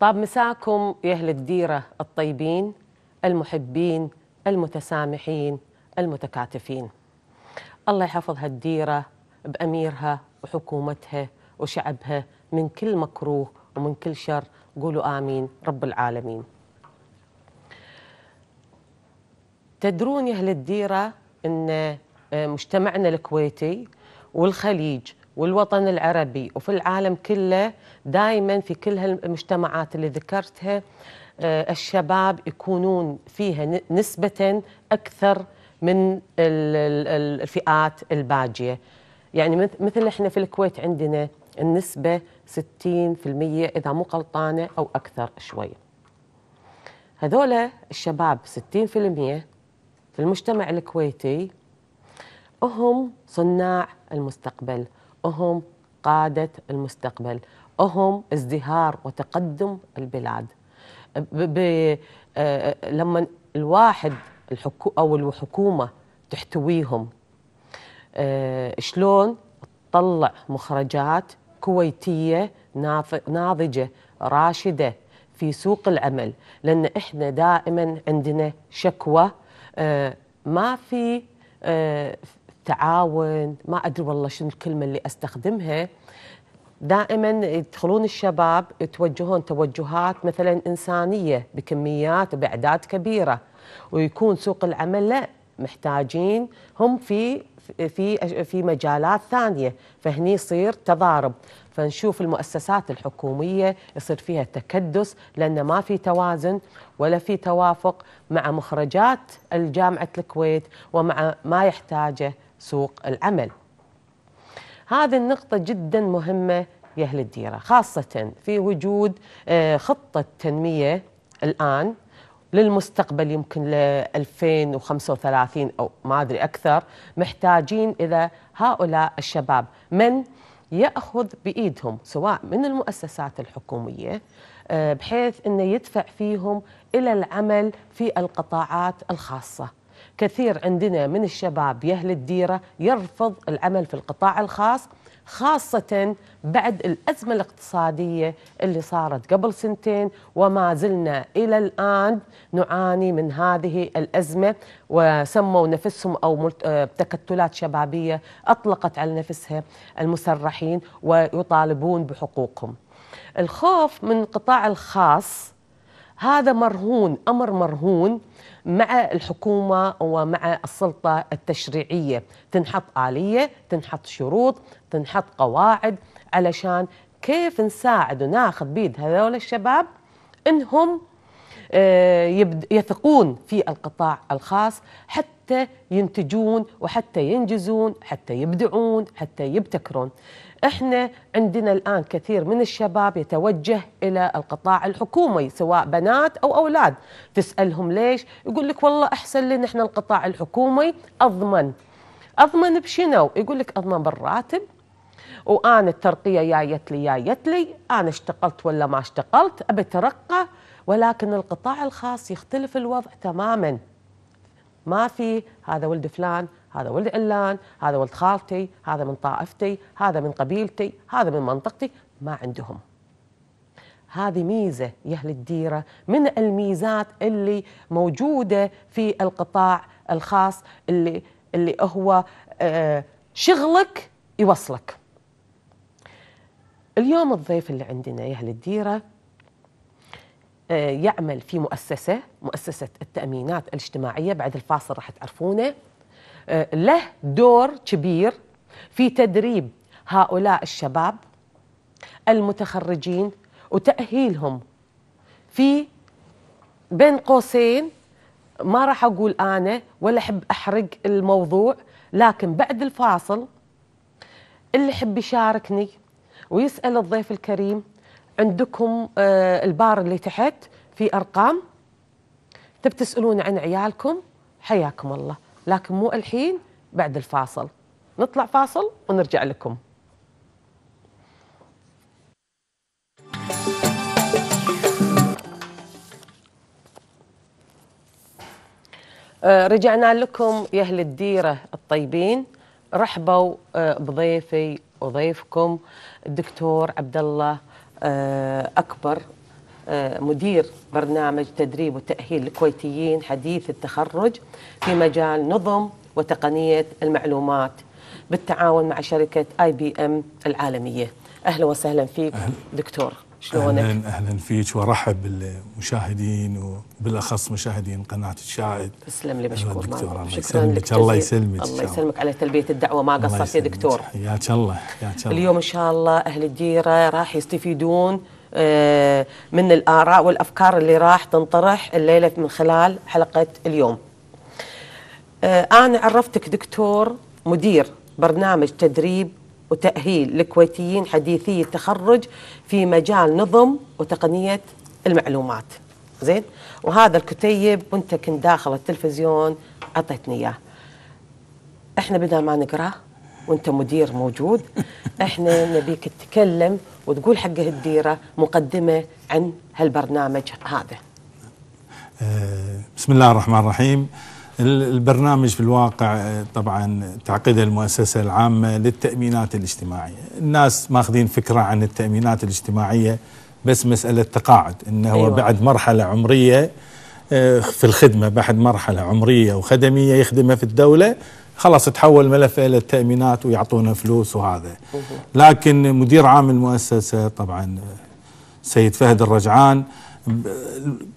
طاب مساكم يا أهل الديرة الطيبين المحبين المتسامحين المتكاتفين الله يحفظ هالديرة بأميرها وحكومتها وشعبها من كل مكروه ومن كل شر قولوا آمين رب العالمين تدرون يا أهل الديرة أن آه، مجتمعنا الكويتي والخليج والوطن العربي وفي العالم كله دائما في كل هالمجتمعات اللي ذكرتها آه، الشباب يكونون فيها نسبة أكثر من الفئات الباجية يعني مثل احنا في الكويت عندنا النسبة 60% إذا مو غلطانة أو أكثر شوية هذول الشباب 60% في المجتمع الكويتي هم صناع المستقبل هم قادة المستقبل هم ازدهار وتقدم البلاد آه، آه، لما الواحد الحكو أو الحكومة تحتويهم آه، شلون تطلع مخرجات كويتية ناضجة راشدة في سوق العمل لأن إحنا دائما عندنا شكوى ما في التعاون ما ادري والله شنو الكلمه اللي استخدمها دائما يدخلون الشباب يتوجهون توجهات مثلا انسانيه بكميات باعداد كبيره ويكون سوق العمل لا محتاجين هم في في في مجالات ثانيه فهني يصير تضارب فنشوف المؤسسات الحكوميه يصير فيها تكدس لان ما في توازن ولا في توافق مع مخرجات الجامعه الكويت ومع ما يحتاجه سوق العمل هذه النقطة جدا مهمة يا أهل الديرة خاصة في وجود آه، خطة تنمية الآن للمستقبل يمكن ل 2035 أو ما أدري أكثر محتاجين إلى هؤلاء الشباب من يأخذ بإيدهم سواء من المؤسسات الحكومية آه، بحيث أنه يدفع فيهم إلى العمل في القطاعات الخاصة كثير عندنا من الشباب يهل الديرة يرفض العمل في القطاع الخاص خاصة بعد الأزمة الاقتصادية اللي صارت قبل سنتين وما زلنا إلى الآن نعاني من هذه الأزمة وسموا نفسهم أو آه، تكتلات شبابية أطلقت على نفسها المسرحين ويطالبون بحقوقهم الخوف من القطاع الخاص هذا مرهون امر مرهون مع الحكومه ومع السلطه التشريعيه تنحط اليه تنحط شروط تنحط قواعد علشان كيف نساعد وناخذ بيد هذول الشباب انهم آه، يثقون في القطاع الخاص حتى ينتجون وحتى ينجزون حتى يبدعون حتى يبتكرون احنا عندنا الان كثير من الشباب يتوجه الى القطاع الحكومي سواء بنات او اولاد تسالهم ليش يقول لك والله احسن لنا احنا القطاع الحكومي اضمن اضمن بشنو يقول لك اضمن بالراتب وانا الترقيه جايت لي جايت لي انا اشتغلت ولا ما اشتغلت ابي اترقى ولكن القطاع الخاص يختلف الوضع تماما ما في هذا ولد فلان هذا ولد علان هذا ولد خالتي هذا من طائفتي هذا من قبيلتي هذا من منطقتي ما عندهم هذه ميزة يا أهل الديرة من الميزات اللي موجودة في القطاع الخاص اللي, اللي هو آه، شغلك يوصلك اليوم الضيف اللي عندنا يا أهل الديرة آه، يعمل في مؤسسة مؤسسة التأمينات الاجتماعية بعد الفاصل راح تعرفونه آه، له دور كبير في تدريب هؤلاء الشباب المتخرجين وتأهيلهم في بين قوسين ما راح أقول أنا ولا أحب أحرق الموضوع لكن بعد الفاصل اللي يحب يشاركني ويسأل الضيف الكريم عندكم آه، البار اللي تحت في ارقام تب تسالون عن عيالكم حياكم الله لكن مو الحين بعد الفاصل نطلع فاصل ونرجع لكم آه، رجعنا لكم يا اهل الديره الطيبين رحبوا آه، بضيفي وضيفكم الدكتور عبد الله آه، أكبر آه، مدير برنامج تدريب وتأهيل الكويتيين حديث التخرج في مجال نظم وتقنية المعلومات بالتعاون مع شركة اي بي ام العالمية أهلا وسهلا فيك أهل. دكتور شلونك؟ اهلا اهلا فيك وارحب بالمشاهدين وبالاخص مشاهدين قناه الشاهد تسلم لي مشكور دكتور الله يسلمك الله يسلمك الله يسلمك على تلبيه الدعوه ما قصرت يا دكتور حياك الله حياك الله اليوم ان شاء الله اهل الديره راح يستفيدون آه، من الآراء والأفكار اللي راح تنطرح الليلة من خلال حلقة اليوم آه، أنا عرفتك دكتور مدير برنامج تدريب وتأهيل لكويتيين حديثي التخرج في مجال نظم وتقنية المعلومات زين وهذا الكتيب وانت كنت داخل التلفزيون اعطيتني اياه احنا بدل ما نقرا وانت مدير موجود احنا نبيك تتكلم وتقول حق الديره مقدمه عن هالبرنامج هذا آه، بسم الله الرحمن الرحيم البرنامج في الواقع آه، طبعا تعقدها المؤسسة العامة للتأمينات الاجتماعية الناس ماخذين فكرة عن التأمينات الاجتماعية بس مسألة تقاعد إنه أيوة. بعد مرحلة عمرية آه، في الخدمة بعد مرحلة عمرية وخدمية يخدمها في الدولة خلاص تحول ملفه الى التامينات ويعطونا فلوس وهذا لكن مدير عام المؤسسه طبعا آه، سيد فهد الرجعان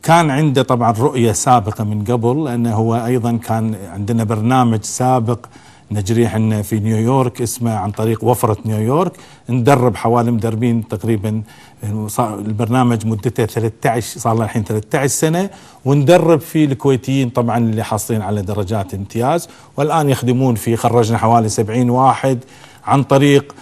كان عنده طبعا رؤية سابقة من قبل لأنه هو أيضا كان عندنا برنامج سابق نجريه احنا في نيويورك اسمه عن طريق وفرة نيويورك ندرب حوالي مدربين تقريبا البرنامج مدته 13 صار له الحين 13 سنة وندرب في الكويتيين طبعا اللي حاصلين على درجات امتياز والآن يخدمون في خرجنا حوالي 70 واحد عن طريق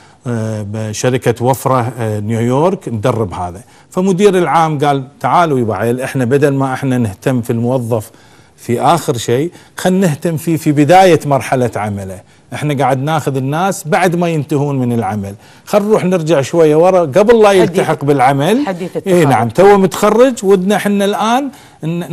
بشركه آه، وفره آه، نيويورك ندرب هذا فمدير العام قال تعالوا يا عيل احنا بدل ما احنا نهتم في الموظف في اخر شيء خلينا نهتم فيه في بدايه مرحله عمله احنا قاعد ناخذ الناس بعد ما ينتهون من العمل خل نروح نرجع شويه ورا قبل لا يلتحق بالعمل حديث اي نعم تو متخرج ودنا احنا الان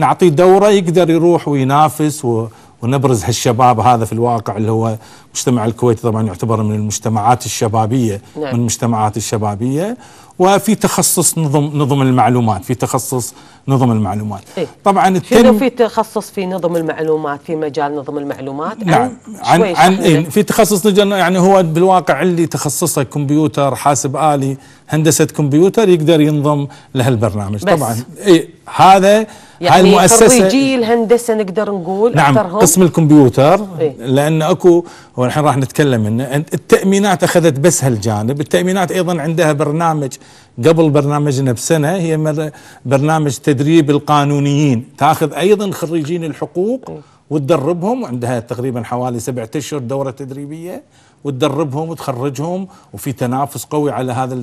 نعطيه دوره يقدر يروح وينافس و ونبرز هالشباب هذا في الواقع اللي هو مجتمع الكويت طبعا يعتبر من المجتمعات الشبابيه نعم. من المجتمعات الشبابيه وفي تخصص نظم نظم المعلومات في تخصص نظم المعلومات إيه؟ طبعا شنو في تخصص في نظم المعلومات في مجال نظم المعلومات نعم عن عن, عن إيه؟ في تخصص يعني هو بالواقع اللي تخصصه كمبيوتر حاسب آلي هندسة كمبيوتر يقدر ينضم لهالبرنامج طبعا إيه هذا يعني هاي المؤسسة خريجي الهندسة نقدر نقول نعم قسم الكمبيوتر إيه؟ لأن أكو ونحن راح نتكلم عنه التأمينات أخذت بس هالجانب التأمينات أيضا عندها برنامج قبل برنامجنا بسنة هي برنامج تدريب القانونيين تأخذ أيضا خريجين الحقوق وتدربهم وعندها تقريبا حوالي سبعة أشهر دورة تدريبية وتدربهم وتخرجهم وفي تنافس قوي على هذا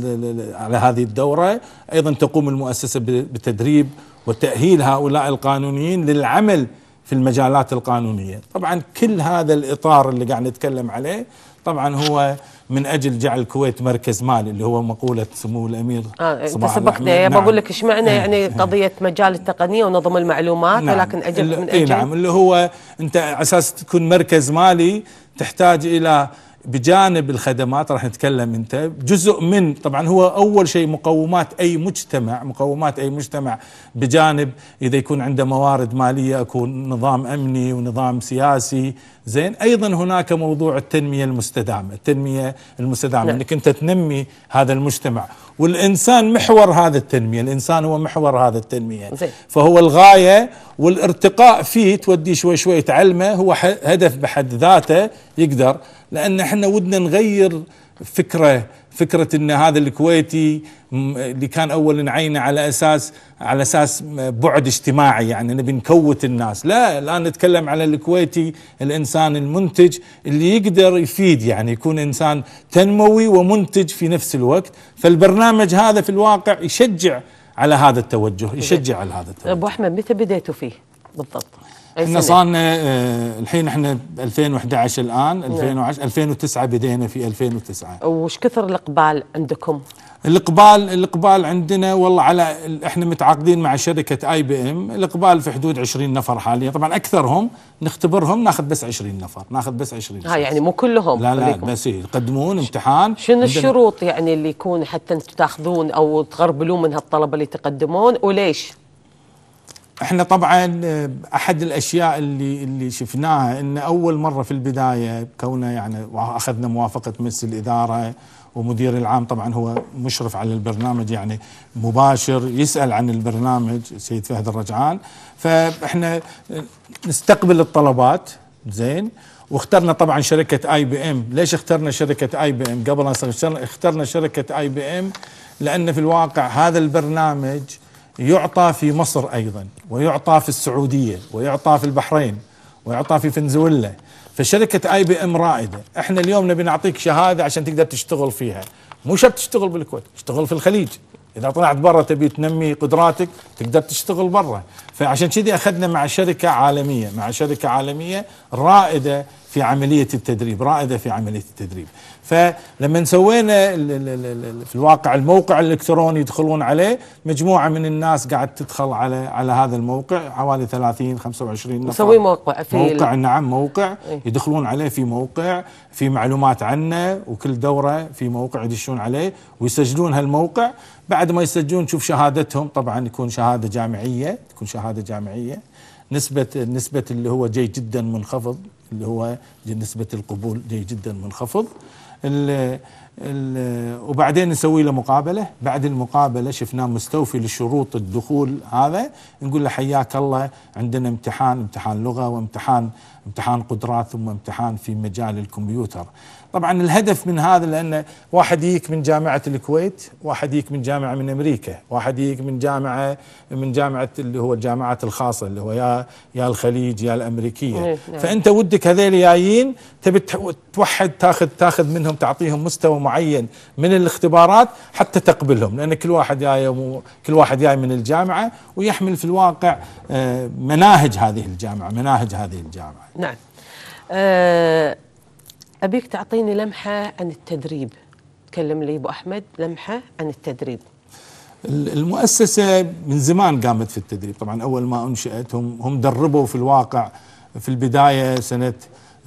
على هذه الدوره ايضا تقوم المؤسسه بتدريب وتاهيل هؤلاء القانونيين للعمل في المجالات القانونية طبعا كل هذا الإطار اللي قاعد نتكلم عليه طبعا هو من اجل جعل الكويت مركز مالي اللي هو مقوله سمو الامير آه انت سبقتني نعم. بقول لك ايش معنى إيه. يعني قضيه مجال التقنيه ونظم المعلومات نعم. ولكن اجل من إيه، اجل نعم اللي هو انت على اساس تكون مركز مالي تحتاج الى بجانب الخدمات راح نتكلم انت جزء من طبعا هو اول شيء مقومات اي مجتمع مقومات اي مجتمع بجانب اذا يكون عنده موارد ماليه يكون نظام امني ونظام سياسي زين ايضا هناك موضوع التنميه المستدامه التنميه المستدامه نعم. انك انت تنمي هذا المجتمع والانسان محور هذا التنميه الانسان هو محور هذا التنميه زين. فهو الغايه والارتقاء فيه تودي شوي شوي تعلمه هو هدف بحد ذاته يقدر لان احنا ودنا نغير فكره فكرة ان هذا الكويتي اللي كان اولا عينه على اساس على اساس بعد اجتماعي يعني نبي نكوت الناس، لا الان نتكلم على الكويتي الانسان المنتج اللي يقدر يفيد يعني يكون انسان تنموي ومنتج في نفس الوقت، فالبرنامج هذا في الواقع يشجع على هذا التوجه، يشجع على هذا التوجه. ابو احمد متى بديتوا فيه؟ بالضبط احنا إيه، صارنا آه، الحين احنا 2011 الان 2010 إيه. 2009 بدينا في 2009 وش كثر الاقبال عندكم؟ الاقبال الاقبال عندنا والله على احنا متعاقدين مع شركه اي بي ام الاقبال في حدود 20 نفر حاليا طبعا اكثرهم نختبرهم ناخذ بس 20 نفر ناخذ بس 20 ها يعني مو كلهم لا لا بس إيه، يقدمون امتحان شنو الشروط يعني اللي يكون حتى انتم تاخذون او تغربلون من هالطلبه اللي تقدمون وليش احنا طبعا آه، احد الاشياء اللي اللي شفناها ان اول مره في البدايه كونه يعني اخذنا موافقه مجلس الاداره ومدير العام طبعا هو مشرف على البرنامج يعني مباشر يسال عن البرنامج سيد فهد الرجعان فاحنا نستقبل الطلبات زين واخترنا طبعا شركه اي بي ام ليش اخترنا شركه اي بي ام قبل اخترنا شركه اي بي ام لان في الواقع هذا البرنامج يعطى في مصر ايضا ويعطى في السعوديه ويعطى في البحرين ويعطى في فنزويلا فشركه اي بي ام رائده احنا اليوم نبي نعطيك شهاده عشان تقدر تشتغل فيها مو شرط تشتغل بالكويت تشتغل في الخليج اذا طلعت برا تبي تنمي قدراتك تقدر تشتغل برا فعشان كذي اخذنا مع شركه عالميه مع شركه عالميه رائده في عملية التدريب رائدة في عملية التدريب فلما سوينا في الواقع الموقع الإلكتروني يدخلون عليه مجموعة من الناس قاعد تدخل على على هذا الموقع حوالي 30 25 نفر نسوي موقع في موقع ال... نعم موقع إيه. يدخلون عليه في موقع في معلومات عنه وكل دورة في موقع يدشون عليه ويسجلون هالموقع بعد ما يسجلون تشوف شهادتهم طبعا يكون شهادة جامعية تكون شهادة جامعية نسبة نسبة اللي هو جيد جدا منخفض اللي هو نسبة القبول جيد جدا منخفض الـ الـ وبعدين نسوي له مقابلة بعد المقابلة شفناه مستوفي لشروط الدخول هذا نقول له حياك الله عندنا امتحان امتحان لغة وامتحان امتحان قدرات ثم امتحان في مجال الكمبيوتر طبعا الهدف من هذا لان واحد يجيك من جامعه الكويت، واحد يجيك من جامعه من امريكا، واحد يجيك من جامعه من جامعه اللي هو الجامعات الخاصه اللي هو يا يا الخليج يا الامريكيه، إيه، نعم. فانت ودك هذول جايين تبي توحد تاخذ تاخذ منهم تعطيهم مستوى معين من الاختبارات حتى تقبلهم لان كل واحد جاي كل واحد جاي من الجامعه ويحمل في الواقع آه، مناهج هذه الجامعه، مناهج هذه الجامعه. نعم. أه أبيك تعطيني لمحة عن التدريب تكلم لي أبو أحمد لمحة عن التدريب المؤسسة من زمان قامت في التدريب طبعا أول ما أنشأتهم هم, هم دربوا في الواقع في البداية سنة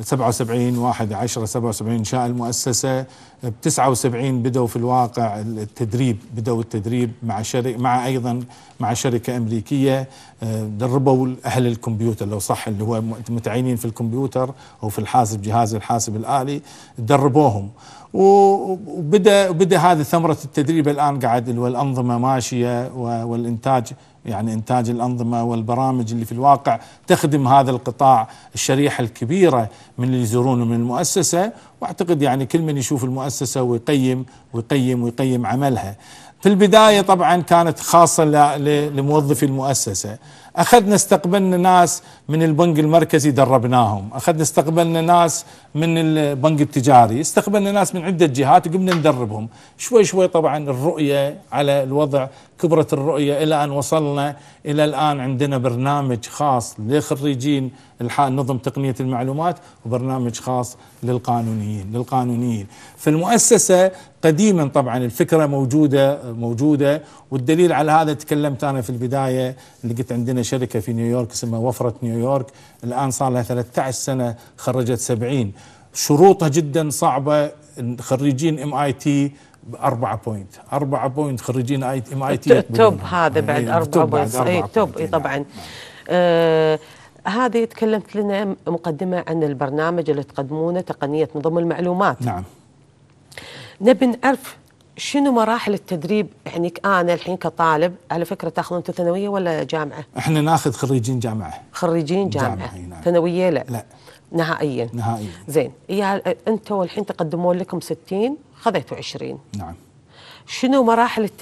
77 واحد 10 77 انشاء المؤسسه ب 79 بدوا في الواقع التدريب بدوا التدريب مع شرك مع ايضا مع شركه امريكيه آه، دربوا اهل الكمبيوتر لو صح اللي هو متعينين في الكمبيوتر او في الحاسب جهاز الحاسب الالي دربوهم وبدا بدا هذه ثمره التدريب الان قاعد والانظمه ماشيه والانتاج يعني إنتاج الأنظمة والبرامج اللي في الواقع تخدم هذا القطاع الشريحة الكبيرة من اللي يزورونه من المؤسسة وأعتقد يعني كل من يشوف المؤسسة ويقيم ويقيم ويقيم عملها في البداية طبعا كانت خاصة لموظفي المؤسسة اخذنا استقبلنا ناس من البنك المركزي دربناهم اخذنا استقبلنا ناس من البنك التجاري استقبلنا ناس من عدة جهات وقمنا ندربهم شوي شوي طبعا الرؤية على الوضع كبرت الرؤية الى ان وصلنا الى الان عندنا برنامج خاص لخريجين نظم تقنية المعلومات وبرنامج خاص للقانونيين للقانونيين فالمؤسسة قديما طبعا الفكرة موجودة موجودة والدليل على هذا تكلمت انا في البداية اللي قلت عندنا شركة في نيويورك اسمها وفرة نيويورك الآن صار لها 13 سنة خرجت 70 شروطها جدا صعبة خريجين ام اي تي أربعة بوينت أربعة بوينت خريجين ام اي تي توب هذا بعد إيه، أربعة بوينت اي توب اي إيه، نعم. طبعا آه هذه تكلمت لنا مقدمة عن البرنامج اللي تقدمونه تقنية نظم المعلومات نعم نبي نعرف شنو مراحل التدريب يعني انا الحين كطالب على فكره تاخذون انتم ثانويه ولا جامعه؟ احنا ناخذ خريجين جامعه خريجين جامعه, جامعة نعم. ثانويه لا لا نهائيا نهائيا زين انتم الحين تقدمون لكم 60 خذيتوا 20 نعم شنو مراحل التدريب؟